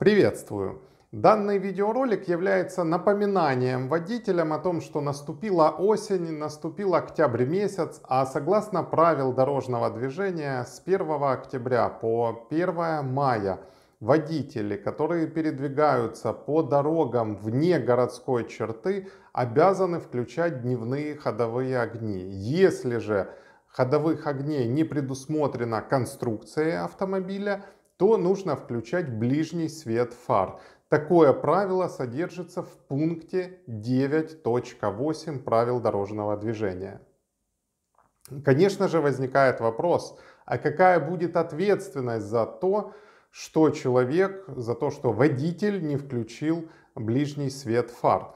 Приветствую! Данный видеоролик является напоминанием водителям о том, что наступила осень, наступил октябрь месяц, а согласно правил дорожного движения с 1 октября по 1 мая водители, которые передвигаются по дорогам вне городской черты, обязаны включать дневные ходовые огни. Если же ходовых огней не предусмотрена конструкция автомобиля, то нужно включать ближний свет фар. Такое правило содержится в пункте 9.8 правил дорожного движения. Конечно же возникает вопрос, а какая будет ответственность за то, что человек, за то, что водитель не включил ближний свет фар?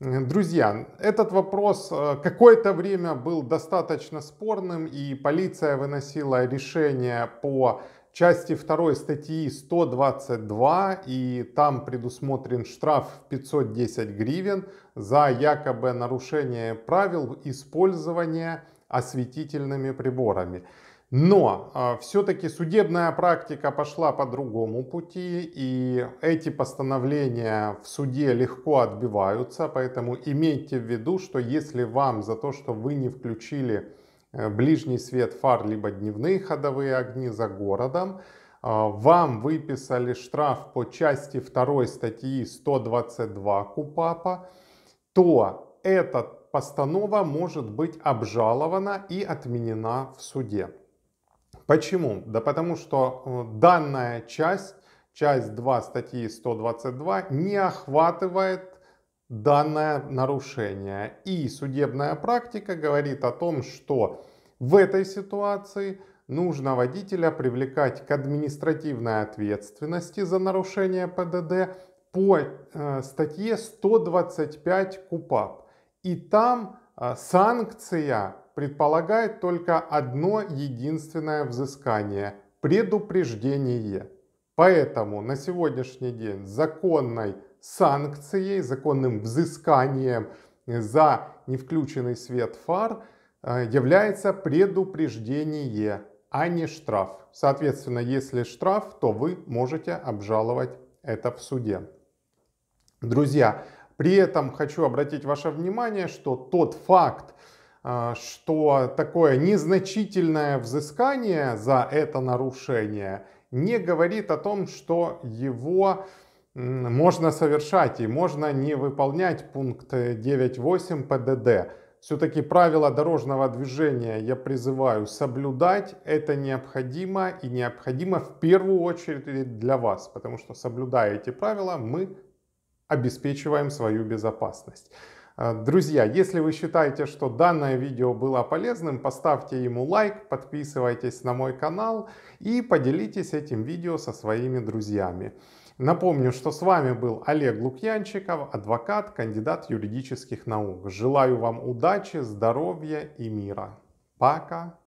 Друзья, этот вопрос э, какое-то время был достаточно спорным, и полиция выносила решение по части 2 статьи 122, и там предусмотрен штраф в 510 гривен за якобы нарушение правил использования осветительными приборами. Но э, а, все-таки судебная практика пошла по другому пути, и эти постановления в суде легко отбиваются, поэтому имейте в виду, что если вам за то, что вы не включили Э, ближний свет фар, либо дневные ходовые огни за городом. А, вам выписали штраф по части 2 статьи 122 КУПАПа, то эта постанова может быть обжалована и отменена в суде. Почему? Да потому что э, данная часть, часть 2 статьи 122, не охватывает данное нарушение. И судебная практика говорит о том, что в этой ситуации нужно водителя привлекать к административной ответственности за нарушение ПДД по э, статье 125 КУПАП. И там э, санкция предполагает только одно единственное взыскание – предупреждение. Поэтому на сегодняшний день законной санкцией, законным взысканием за невключенный свет фар э, является предупреждение, а не штраф. Соответственно, если штраф, то вы можете обжаловать это в суде. Друзья, при этом хочу обратить ваше внимание, что тот факт, э, что такое незначительное взыскание за это нарушение не говорит о том, что его можно совершать и можно не выполнять пункт 9.8 ПДД. Все-таки правила дорожного движения я призываю соблюдать. Это необходимо и необходимо в первую очередь для вас, потому что соблюдая эти правила, мы обеспечиваем свою безопасность. Э, друзья, если вы считаете, что данное видео было полезным, поставьте ему лайк, подписывайтесь на мой канал и поделитесь этим видео со своими друзьями. Напомню, что с вами был Олег Лукьянчиков, адвокат, кандидат юридических наук. Желаю вам удачи, здоровья и мира. Пока!